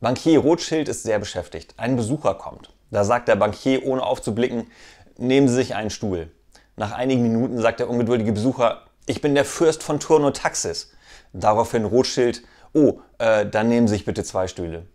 Bankier Rothschild ist sehr beschäftigt. Ein Besucher kommt. Da sagt der Bankier, ohne aufzublicken, nehmen Sie sich einen Stuhl. Nach einigen Minuten sagt der ungeduldige Besucher, ich bin der Fürst von Turno Taxis. Daraufhin Rothschild, oh, äh, dann nehmen Sie sich bitte zwei Stühle.